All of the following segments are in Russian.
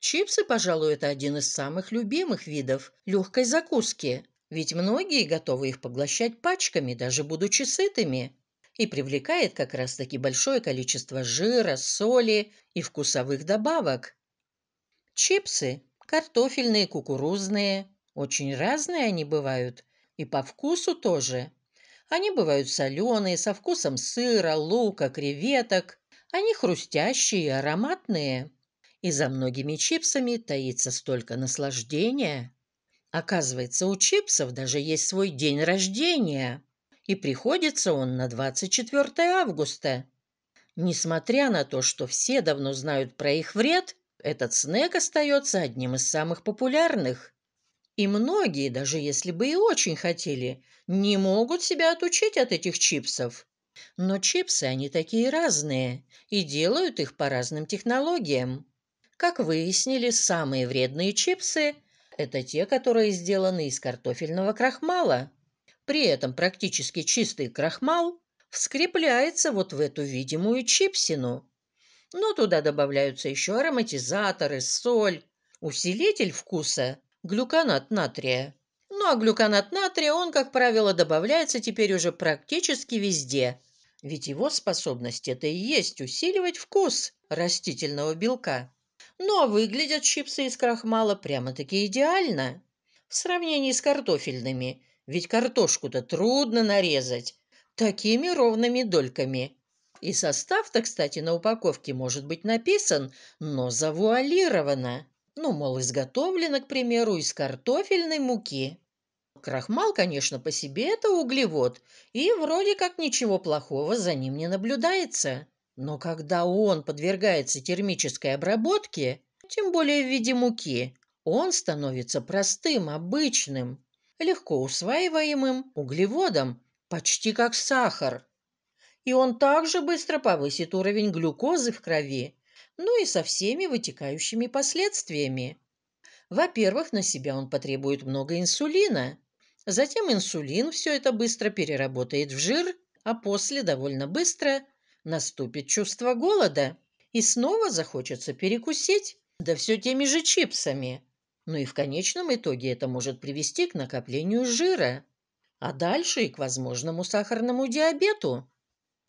Чипсы, пожалуй, это один из самых любимых видов легкой закуски, ведь многие готовы их поглощать пачками, даже будучи сытыми. И привлекает как раз-таки большое количество жира, соли и вкусовых добавок. Чипсы – картофельные, кукурузные. Очень разные они бывают. И по вкусу тоже. Они бывают соленые, со вкусом сыра, лука, креветок. Они хрустящие и ароматные и за многими чипсами таится столько наслаждения. Оказывается, у чипсов даже есть свой день рождения, и приходится он на 24 августа. Несмотря на то, что все давно знают про их вред, этот снэк остается одним из самых популярных. И многие, даже если бы и очень хотели, не могут себя отучить от этих чипсов. Но чипсы, они такие разные и делают их по разным технологиям. Как выяснили, самые вредные чипсы – это те, которые сделаны из картофельного крахмала. При этом практически чистый крахмал вскрепляется вот в эту видимую чипсину. Но туда добавляются еще ароматизаторы, соль, усилитель вкуса – глюконат натрия. Ну а глюконат натрия, он, как правило, добавляется теперь уже практически везде – ведь его способность это и есть усиливать вкус растительного белка. Ну а выглядят чипсы из крахмала прямо-таки идеально. В сравнении с картофельными, ведь картошку-то трудно нарезать такими ровными дольками. И состав-то, кстати, на упаковке может быть написан, но завуалировано. Ну, мол, изготовлено, к примеру, из картофельной муки. Крахмал, конечно, по себе это углевод, и вроде как ничего плохого за ним не наблюдается. Но когда он подвергается термической обработке, тем более в виде муки, он становится простым, обычным, легко усваиваемым углеводом, почти как сахар. И он также быстро повысит уровень глюкозы в крови, ну и со всеми вытекающими последствиями. Во-первых, на себя он потребует много инсулина. Затем инсулин все это быстро переработает в жир, а после довольно быстро наступит чувство голода, и снова захочется перекусить, да все теми же чипсами. Ну и в конечном итоге это может привести к накоплению жира, а дальше и к возможному сахарному диабету,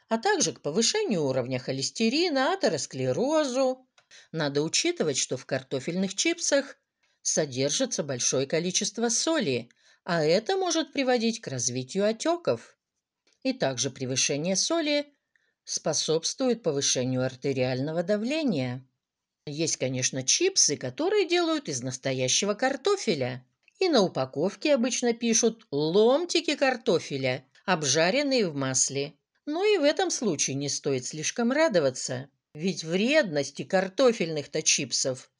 а также к повышению уровня холестерина, атеросклерозу. Надо учитывать, что в картофельных чипсах содержится большое количество соли, а это может приводить к развитию отеков. И также превышение соли способствует повышению артериального давления. Есть, конечно, чипсы, которые делают из настоящего картофеля. И на упаковке обычно пишут «ломтики картофеля», обжаренные в масле. Но ну и в этом случае не стоит слишком радоваться. Ведь вредности картофельных-то чипсов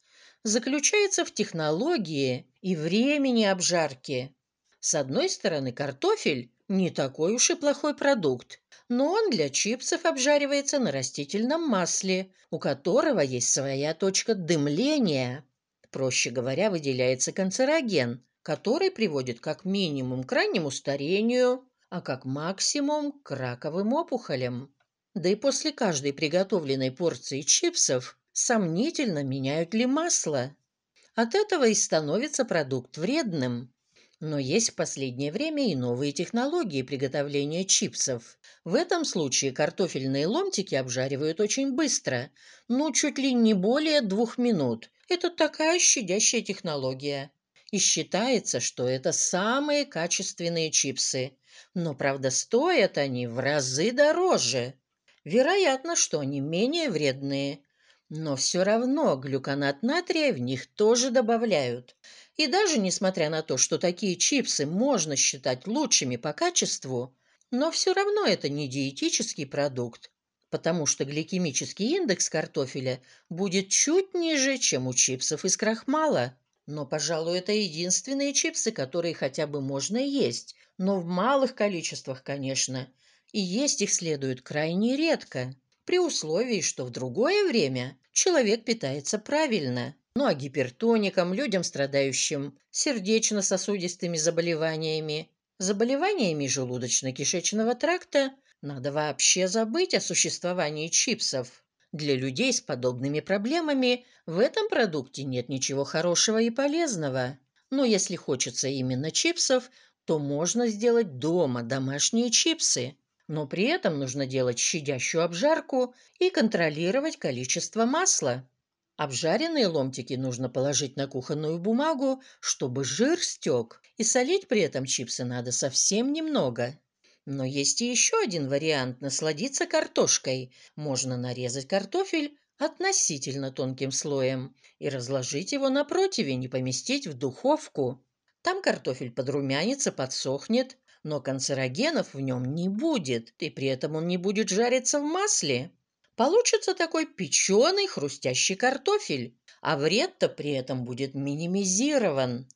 заключается в технологии и времени обжарки. С одной стороны, картофель – не такой уж и плохой продукт но он для чипсов обжаривается на растительном масле, у которого есть своя точка дымления. Проще говоря, выделяется канцероген, который приводит как минимум к раннему старению, а как максимум к раковым опухолям. Да и после каждой приготовленной порции чипсов сомнительно меняют ли масло. От этого и становится продукт вредным. Но есть в последнее время и новые технологии приготовления чипсов. В этом случае картофельные ломтики обжаривают очень быстро, ну, чуть ли не более двух минут. Это такая щадящая технология. И считается, что это самые качественные чипсы. Но, правда, стоят они в разы дороже. Вероятно, что они менее вредные. Но все равно глюконат натрия в них тоже добавляют. И даже несмотря на то, что такие чипсы можно считать лучшими по качеству, но все равно это не диетический продукт, потому что гликемический индекс картофеля будет чуть ниже, чем у чипсов из крахмала. Но, пожалуй, это единственные чипсы, которые хотя бы можно есть, но в малых количествах, конечно, и есть их следует крайне редко, при условии, что в другое время человек питается правильно ну а гипертоникам, людям, страдающим сердечно-сосудистыми заболеваниями, заболеваниями желудочно-кишечного тракта, надо вообще забыть о существовании чипсов. Для людей с подобными проблемами в этом продукте нет ничего хорошего и полезного. Но если хочется именно чипсов, то можно сделать дома домашние чипсы. Но при этом нужно делать щадящую обжарку и контролировать количество масла. Обжаренные ломтики нужно положить на кухонную бумагу, чтобы жир стек, и солить при этом чипсы надо совсем немного. Но есть и еще один вариант – насладиться картошкой. Можно нарезать картофель относительно тонким слоем и разложить его на противень и поместить в духовку. Там картофель подрумянится, подсохнет, но канцерогенов в нем не будет, и при этом он не будет жариться в масле. Получится такой печеный хрустящий картофель, а вред-то при этом будет минимизирован.